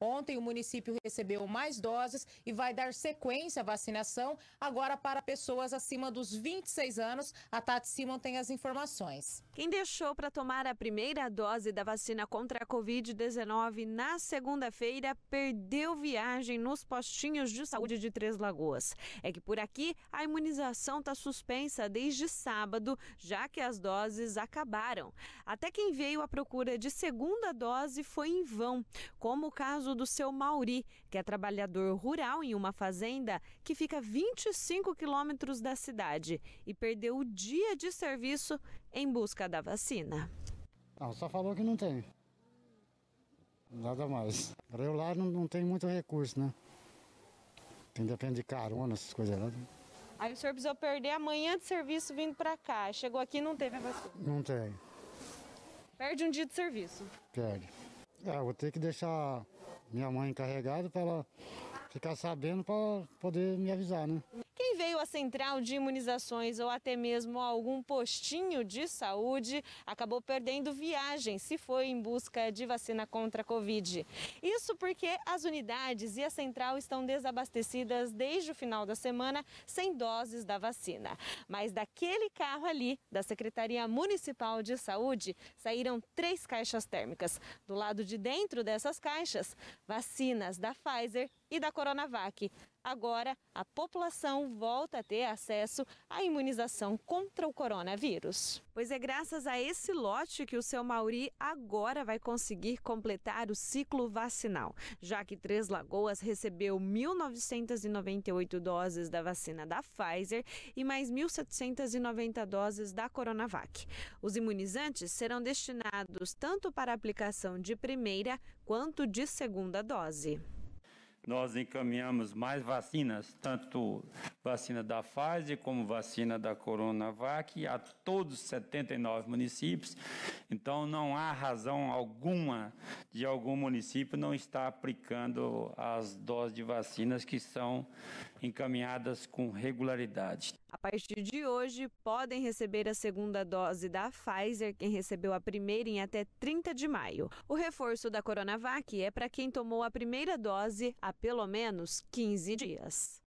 Ontem o município recebeu mais doses e vai dar sequência à vacinação agora para pessoas acima dos 26 anos. A Tati Simon tem as informações. Quem deixou para tomar a primeira dose da vacina contra a Covid-19 na segunda-feira perdeu viagem nos postinhos de saúde de Três Lagoas. É que por aqui a imunização está suspensa desde sábado, já que as doses acabaram. Até quem veio à procura de segunda dose foi em vão, como o caso caso do seu Mauri, que é trabalhador rural em uma fazenda que fica 25 quilômetros da cidade e perdeu o dia de serviço em busca da vacina. Não, ah, só falou que não tem. Nada mais. Para eu lá não, não tem muito recurso, né? Tem depende de carona, essas coisas lá. Né? Aí o senhor precisou perder amanhã de serviço vindo para cá. Chegou aqui e não teve a vacina? Não tem. Perde um dia de serviço? Perde. É, vou ter que deixar minha mãe encarregada falou, ficar sabendo para poder me avisar, né? Quem veio à central de imunizações ou até mesmo a algum postinho de saúde acabou perdendo viagem se foi em busca de vacina contra a Covid. Isso porque as unidades e a central estão desabastecidas desde o final da semana sem doses da vacina. Mas daquele carro ali, da Secretaria Municipal de Saúde, saíram três caixas térmicas. Do lado de dentro dessas caixas, vacinas da Pfizer e da Coronavac. Agora, a população volta a ter acesso à imunização contra o coronavírus. Pois é, graças a esse lote que o seu Mauri agora vai conseguir completar o ciclo vacinal, já que Três Lagoas recebeu 1.998 doses da vacina da Pfizer e mais 1.790 doses da Coronavac. Os imunizantes serão destinados tanto para aplicação de primeira quanto de segunda dose nós encaminhamos mais vacinas, tanto vacina da Pfizer como vacina da Coronavac, a todos os 79 municípios. Então, não há razão alguma de algum município não estar aplicando as doses de vacinas que são encaminhadas com regularidade. A partir de hoje, podem receber a segunda dose da Pfizer quem recebeu a primeira em até 30 de maio. O reforço da Coronavac é para quem tomou a primeira dose há pelo menos 15 dias.